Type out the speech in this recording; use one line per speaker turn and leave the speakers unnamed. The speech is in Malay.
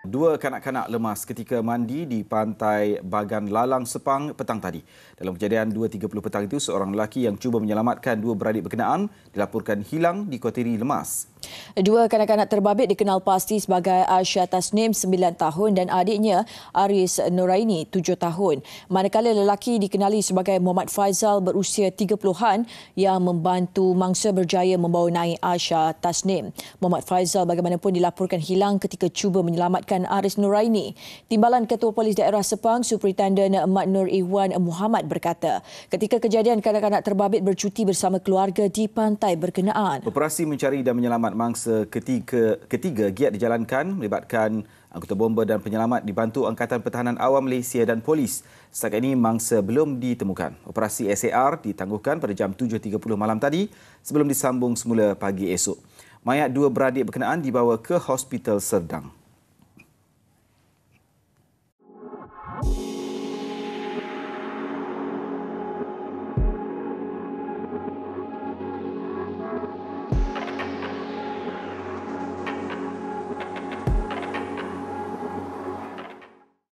Dua kanak-kanak lemas ketika mandi di pantai Bagan Lalang Sepang petang tadi. Dalam kejadian 2.30 petang itu, seorang lelaki yang cuba menyelamatkan dua beradik berkenaan dilaporkan hilang di kuatiri lemas.
Dua kanak-kanak terbabit dikenal pasti sebagai Aisyah Tasnim 9 tahun dan adiknya Aris Nuraini 7 tahun. Manakala lelaki dikenali sebagai Muhammad Faizal berusia 30-an yang membantu mangsa berjaya membawa naik Aisyah Tasnim. Muhammad Faizal bagaimanapun dilaporkan hilang ketika cuba menyelamatkan Aris Nuraini. Timbalan Ketua Polis Daerah Sepang, Superintenden Mat Nur Iwan Muhammad berkata, ketika kejadian kanak-kanak terbabit bercuti bersama keluarga di pantai berkenaan.
Operasi mencari dan menyelamat mangsa ketiga, ketiga giat dijalankan melibatkan anggota bomba dan penyelamat dibantu Angkatan Pertahanan Awam Malaysia dan Polis. Setakat ini mangsa belum ditemukan. Operasi SAR ditangguhkan pada jam 7.30 malam tadi sebelum disambung semula pagi esok. Mayat dua beradik berkenaan dibawa ke Hospital Serdang.